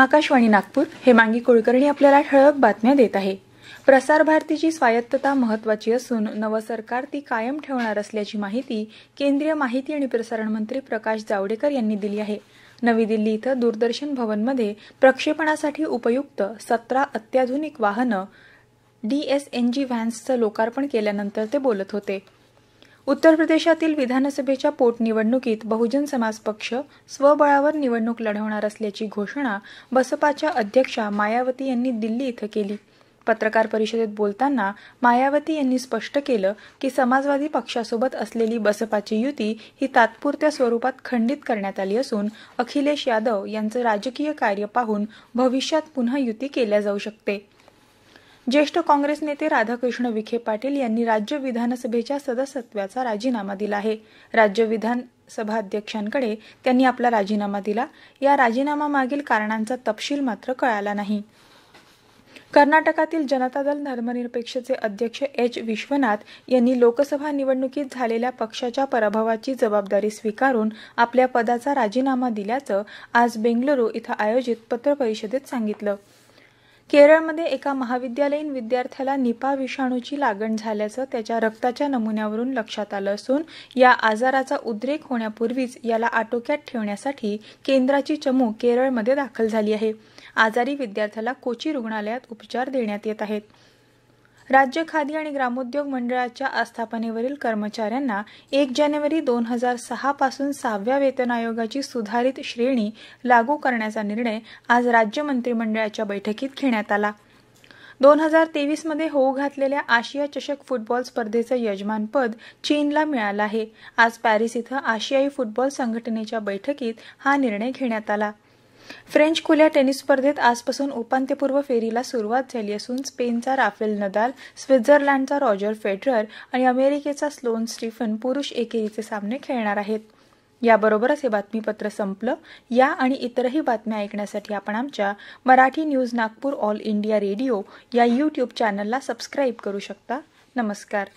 आकाशवाणी नागपूर हेमांगी कुलकर्णी आपल्याला ठळक बातम्या देत आहे प्रसार भारतीची स्वायत्तता महत्वाची असून नवं सरकार ती कायम ठेवणार असल्याची माहिती केंद्रीय माहिती आणि प्रसारण मंत्री प्रकाश जावडेकर यांनी दिली आहे नवी दिल्ली इथं दूरदर्शन भवनमध्ये प्रक्षेपणासाठी उपयुक्त सतरा अत्याधुनिक वाहनं डीएसएनजी व्हॅन्सचं लोकार्पण केल्यानंतर ते बोलत होते उत्तर प्रदेशातील विधानसभेच्या पोटनिवडणुकीत बहुजन समाज पक्ष स्वबळावर निवडणूक लढवणार असल्याची घोषणा बसपाच्या अध्यक्षा मायावती यांनी दिल्ली इथं केली पत्रकार परिषदेत बोलताना मायावती यांनी स्पष्ट केलं की समाजवादी पक्षासोबत असलेली बसपाची युती ही तात्पुरत्या स्वरूपात खंडित करण्यात आली असून अखिलेश यादव यांचं राजकीय कार्य पाहून भविष्यात पुन्हा युती केल्या जाऊ शकते ज्येष्ठ काँग्रेस नेते राधाकृष्ण विखे पाटील यांनी राज्य विधानसभेच्या सदस्यत्वाचा राजीनामा दिला आहे राज्य विधानसभा अध्यक्षांकडे त्यांनी आपला राजीनामा दिला या राजीनामा मागील कारणांचा तपशील मात्र कळाला नाही कर्नाटकातील जनता दल धर्मनिरपेक्षचे अध्यक्ष एच विश्वनाथ यांनी लोकसभा निवडणुकीत झालेल्या पक्षाच्या पराभवाची जबाबदारी स्वीकारून आपल्या पदाचा राजीनामा दिल्याचं आज बेंगलुरू इथं आयोजित पत्रपरिषदेत सांगितलं केरळमध्ये एका महाविद्यालयीन विद्यार्थ्याला निपा विषाणूची लागण झाल्याचं त्याच्या रक्ताच्या नमुन्यावरून लक्षात आलं असून या आजाराचा उद्रेक होण्यापूर्वीच याला आटोक्यात ठेवण्यासाठी केंद्राची चमू केरळमध्ये दाखल झाली आहे आजारी विद्यार्थ्याला कोची रुग्णालयात उपचार देण्यात येत आहेत राज्य खादी आणि ग्रामोद्योग मंडळाच्या आस्थापनेवरील कर्मचाऱ्यांना एक जानेवारी दोन हजार सहा पासून सहाव्या वेतन आयोगाची सुधारित श्रेणी लागू करण्याचा निर्णय आज राज्य मंत्रिमंडळाच्या बैठकीत घेण्यात आला दोन हजार तेवीसमध्ये होऊ घातलेल्या आशिया चषक फुटबॉल स्पर्धेचं यजमानपद चीनला मिळालं आहे आज पॅरिस इथं आशियाई फुटबॉल संघटनेच्या बैठकीत हा निर्णय घेण्यात आला फ्रेंच खुल्या टेनिस स्पर्धेत आजपासून उपांत्यपूर्व फेरीला सुरुवात झाली असून स्पेनचा राफेल नदाल स्वित्झर्लंडचा रॉजर फेडरर आणि अमेरिकेचा स्लोन स्टीफन पुरुष एकेरीचे सामने खेळणार आहेत याबरोबरच हे बातमीपत्र संपलं या आणि इतरही बातम्या ऐकण्यासाठी आपण आमच्या Marathi news Nagpur All India Radio या यूट्यूब चॅनलला सबस्क्राईब करू शकता नमस्कार